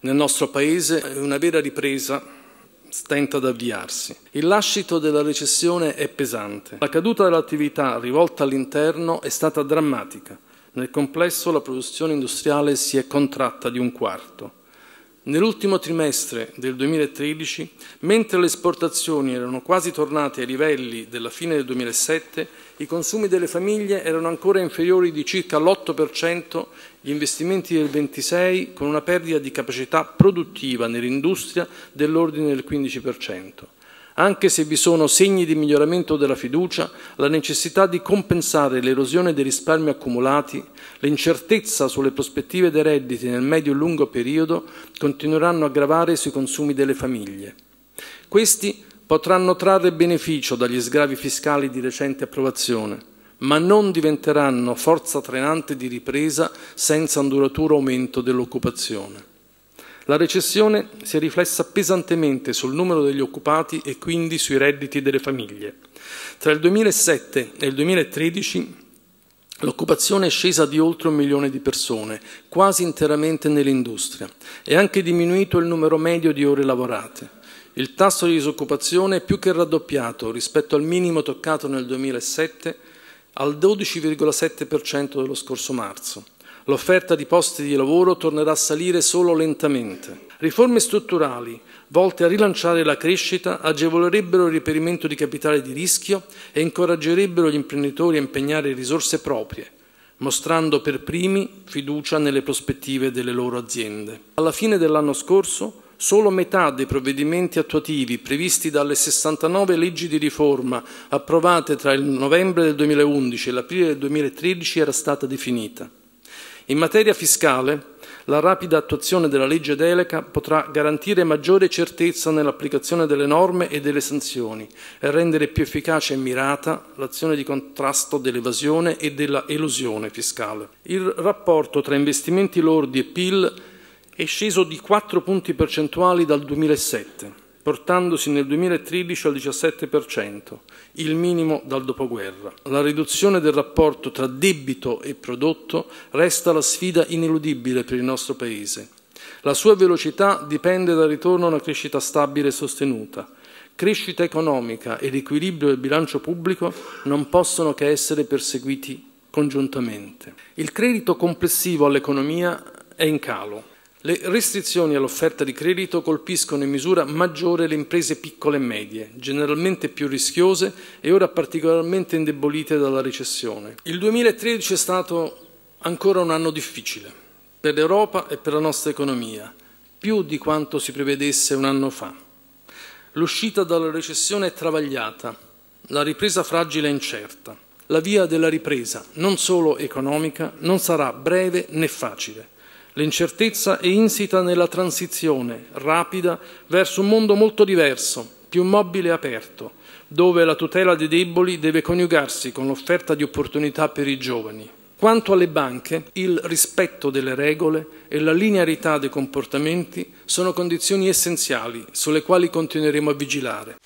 Nel nostro Paese una vera ripresa stenta ad avviarsi. Il lascito della recessione è pesante. La caduta dell'attività rivolta all'interno è stata drammatica. Nel complesso la produzione industriale si è contratta di un quarto. Nell'ultimo trimestre del 2013, mentre le esportazioni erano quasi tornate ai livelli della fine del 2007, i consumi delle famiglie erano ancora inferiori di circa l'8%, gli investimenti del 26% con una perdita di capacità produttiva nell'industria dell'ordine del 15% anche se vi sono segni di miglioramento della fiducia, la necessità di compensare l'erosione dei risparmi accumulati, l'incertezza sulle prospettive dei redditi nel medio e lungo periodo continueranno a gravare sui consumi delle famiglie. Questi potranno trarre beneficio dagli sgravi fiscali di recente approvazione, ma non diventeranno forza trainante di ripresa senza un duraturo aumento dell'occupazione. La recessione si è riflessa pesantemente sul numero degli occupati e quindi sui redditi delle famiglie. Tra il 2007 e il 2013 L'occupazione è scesa di oltre un milione di persone, quasi interamente nell'industria. È anche diminuito il numero medio di ore lavorate. Il tasso di disoccupazione è più che raddoppiato rispetto al minimo toccato nel 2007 al 12,7% dello scorso marzo l'offerta di posti di lavoro tornerà a salire solo lentamente. Riforme strutturali volte a rilanciare la crescita agevolerebbero il reperimento di capitale di rischio e incoraggerebbero gli imprenditori a impegnare risorse proprie, mostrando per primi fiducia nelle prospettive delle loro aziende. Alla fine dell'anno scorso solo metà dei provvedimenti attuativi previsti dalle 69 leggi di riforma approvate tra il novembre del 2011 e l'aprile del 2013 era stata definita. In materia fiscale, la rapida attuazione della legge delega potrà garantire maggiore certezza nell'applicazione delle norme e delle sanzioni e rendere più efficace e mirata l'azione di contrasto dell'evasione e della elusione fiscale. Il rapporto tra investimenti lordi e PIL è sceso di 4 punti percentuali dal 2007 portandosi nel 2013 al 17%, il minimo dal dopoguerra. La riduzione del rapporto tra debito e prodotto resta la sfida ineludibile per il nostro Paese. La sua velocità dipende dal ritorno a una crescita stabile e sostenuta. Crescita economica e l'equilibrio del bilancio pubblico non possono che essere perseguiti congiuntamente. Il credito complessivo all'economia è in calo le restrizioni all'offerta di credito colpiscono in misura maggiore le imprese piccole e medie, generalmente più rischiose e ora particolarmente indebolite dalla recessione. Il 2013 è stato ancora un anno difficile per l'Europa e per la nostra economia, più di quanto si prevedesse un anno fa. L'uscita dalla recessione è travagliata, la ripresa fragile è incerta. La via della ripresa, non solo economica, non sarà breve né facile. L'incertezza è insita nella transizione rapida verso un mondo molto diverso, più mobile e aperto, dove la tutela dei deboli deve coniugarsi con l'offerta di opportunità per i giovani. Quanto alle banche, il rispetto delle regole e la linearità dei comportamenti sono condizioni essenziali sulle quali continueremo a vigilare.